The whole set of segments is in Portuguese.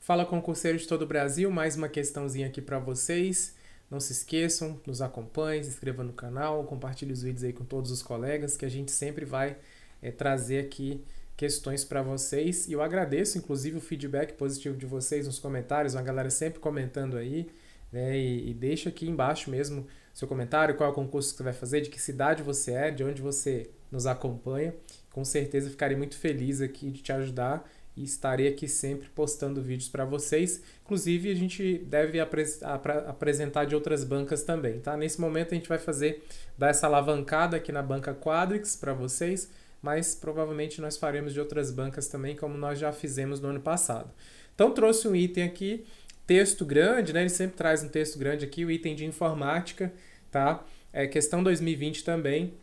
Fala concurseiros de todo o Brasil, mais uma questãozinha aqui para vocês. Não se esqueçam, nos acompanhem, se inscreva no canal, compartilhe os vídeos aí com todos os colegas, que a gente sempre vai é, trazer aqui questões para vocês. E eu agradeço, inclusive, o feedback positivo de vocês nos comentários, uma galera sempre comentando aí. Né? E, e deixa aqui embaixo mesmo seu comentário, qual é o concurso que você vai fazer, de que cidade você é, de onde você nos acompanha. Com certeza ficarei muito feliz aqui de te ajudar e estarei aqui sempre postando vídeos para vocês. Inclusive, a gente deve apresentar de outras bancas também, tá? Nesse momento a gente vai fazer dar essa alavancada aqui na banca Quadrix para vocês, mas provavelmente nós faremos de outras bancas também, como nós já fizemos no ano passado. Então trouxe um item aqui, texto grande, né? Ele sempre traz um texto grande aqui, o item de informática, tá? É questão 2020 também.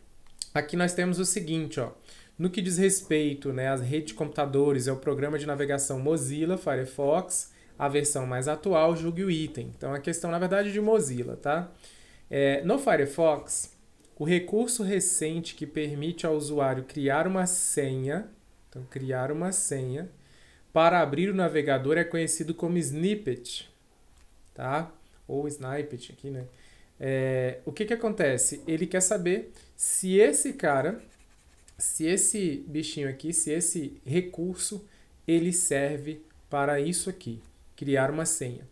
Aqui nós temos o seguinte, ó. No que diz respeito né, à rede de computadores, é o programa de navegação Mozilla Firefox, a versão mais atual, julgue o item. Então, a questão, na verdade, é de Mozilla, tá? É, no Firefox, o recurso recente que permite ao usuário criar uma senha, então, criar uma senha, para abrir o navegador é conhecido como snippet, tá? Ou snippet aqui, né? É, o que, que acontece? Ele quer saber se esse cara se esse bichinho aqui, se esse recurso, ele serve para isso aqui, criar uma senha.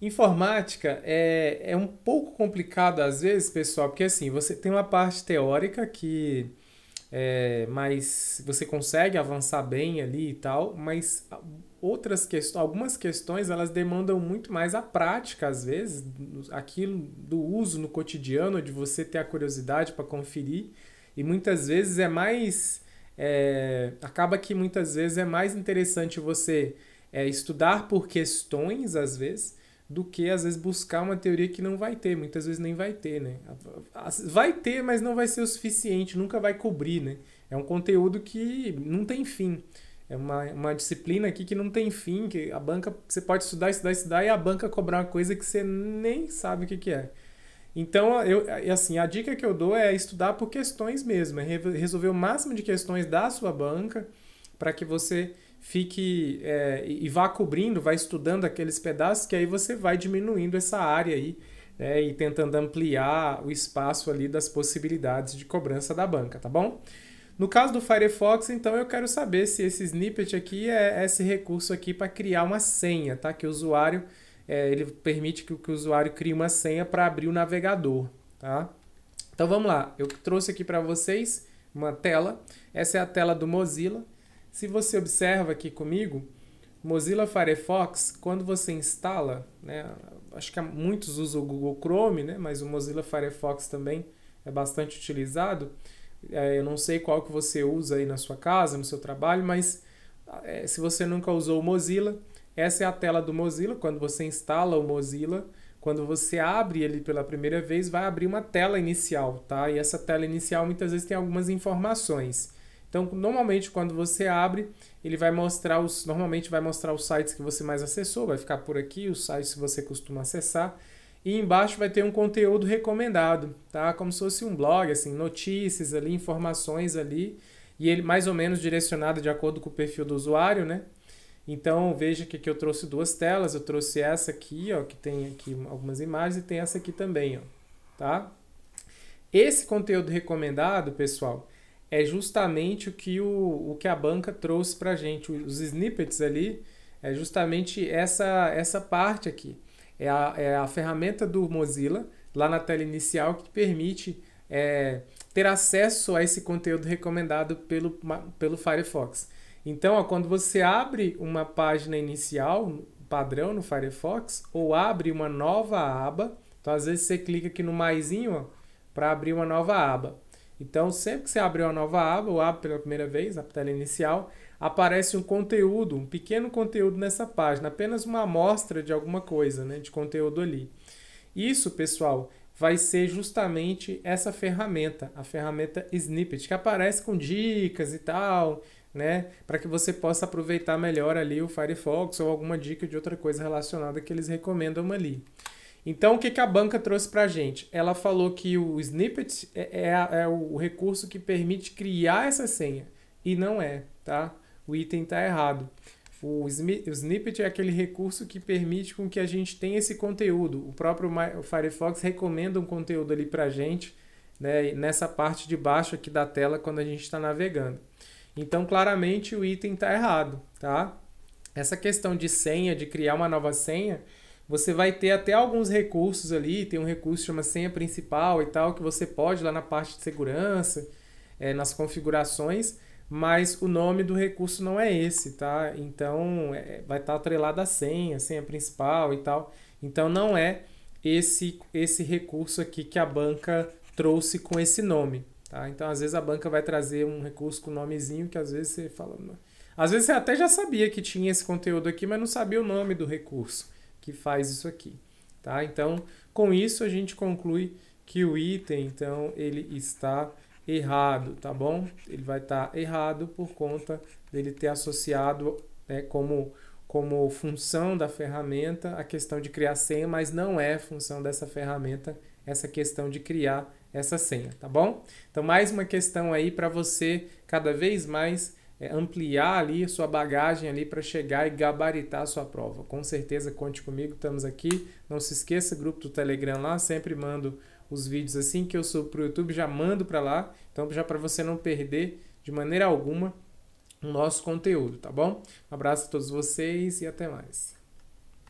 Informática é, é um pouco complicado às vezes, pessoal, porque assim, você tem uma parte teórica que é, mas você consegue avançar bem ali e tal, mas outras questões, algumas questões elas demandam muito mais a prática às vezes, aquilo do uso no cotidiano, de você ter a curiosidade para conferir e muitas vezes é mais. É, acaba que muitas vezes é mais interessante você é, estudar por questões, às vezes, do que às vezes buscar uma teoria que não vai ter, muitas vezes nem vai ter, né? Vai ter, mas não vai ser o suficiente, nunca vai cobrir, né? É um conteúdo que não tem fim. É uma, uma disciplina aqui que não tem fim, que a banca você pode estudar, estudar, estudar e a banca cobrar uma coisa que você nem sabe o que, que é. Então, eu, assim, a dica que eu dou é estudar por questões mesmo, é resolver o máximo de questões da sua banca para que você fique é, e vá cobrindo, vá estudando aqueles pedaços que aí você vai diminuindo essa área aí né, e tentando ampliar o espaço ali das possibilidades de cobrança da banca, tá bom? No caso do Firefox, então eu quero saber se esse snippet aqui é, é esse recurso aqui para criar uma senha, tá? Que o usuário é, ele permite que, que, o usuário crie uma senha para abrir o navegador, tá? Então vamos lá, eu trouxe aqui para vocês uma tela, essa é a tela do Mozilla. Se você observa aqui comigo, Mozilla Firefox, quando você instala, né, acho que muitos usam o Google Chrome, né, mas o Mozilla Firefox também é bastante utilizado. É, eu não sei qual que você usa aí na sua casa, no seu trabalho, mas é, se você nunca usou o Mozilla, essa é a tela do Mozilla, quando você instala o Mozilla, quando você abre ele pela primeira vez, vai abrir uma tela inicial, tá? E essa tela inicial muitas vezes tem algumas informações. Então, normalmente quando você abre, ele vai mostrar os normalmente vai mostrar os sites que você mais acessou, vai ficar por aqui os sites que você costuma acessar. E embaixo vai ter um conteúdo recomendado, tá? Como se fosse um blog, assim, notícias ali, informações ali, e ele mais ou menos direcionado de acordo com o perfil do usuário, né? Então veja que aqui eu trouxe duas telas, eu trouxe essa aqui, ó, que tem aqui algumas imagens e tem essa aqui também, ó, tá? Esse conteúdo recomendado, pessoal, é justamente o que, o, o que a banca trouxe para gente, os snippets ali, é justamente essa, essa parte aqui. É a, é a ferramenta do Mozilla, lá na tela inicial, que permite é, ter acesso a esse conteúdo recomendado pelo, pelo Firefox. Então, ó, quando você abre uma página inicial padrão no Firefox ou abre uma nova aba, então às vezes você clica aqui no maisinho para abrir uma nova aba. Então, sempre que você abre uma nova aba ou abre pela primeira vez, a tela inicial, aparece um conteúdo, um pequeno conteúdo nessa página, apenas uma amostra de alguma coisa, né, de conteúdo ali. Isso, pessoal, vai ser justamente essa ferramenta, a ferramenta Snippet, que aparece com dicas e tal, né, para que você possa aproveitar melhor ali o Firefox ou alguma dica de outra coisa relacionada que eles recomendam ali. Então, o que, que a banca trouxe para a gente? Ela falou que o snippet é, é, é, o recurso que permite criar essa senha. E não é, tá? O item está errado. O, o snippet é aquele recurso que permite com que a gente tenha esse conteúdo. O próprio o Firefox recomenda um conteúdo ali para a gente, né, nessa parte de baixo aqui da tela, quando a gente está navegando. Então, claramente, o item está errado, tá? Essa questão de senha, de criar uma nova senha, você vai ter até alguns recursos ali, tem um recurso que chama senha principal e tal, que você pode lá na parte de segurança, é, nas configurações, mas o nome do recurso não é esse, tá? Então, é, vai estar tá atrelado à senha, senha principal e tal. Então, não é esse, esse recurso aqui que a banca trouxe com esse nome, Tá? Então, às vezes, a banca vai trazer um recurso com nomezinho que às vezes você fala. Às vezes você até já sabia que tinha esse conteúdo aqui, mas não sabia o nome do recurso que faz isso aqui. Tá? Então, com isso a gente conclui que o item, então, ele está errado, tá bom? Ele vai estar tá errado por conta dele ter associado né, como, como função da ferramenta a questão de criar senha, mas não é função dessa ferramenta essa questão de criar essa senha, tá bom? Então, mais uma questão aí para você cada vez mais é, ampliar ali sua bagagem ali para chegar e gabaritar a sua prova. Com certeza, conte comigo, estamos aqui. Não se esqueça, grupo do Telegram lá, sempre mando os vídeos assim que eu subo para o YouTube, já mando para lá. Então, já para você não perder de maneira alguma o nosso conteúdo, tá bom? Um abraço a todos vocês e até mais.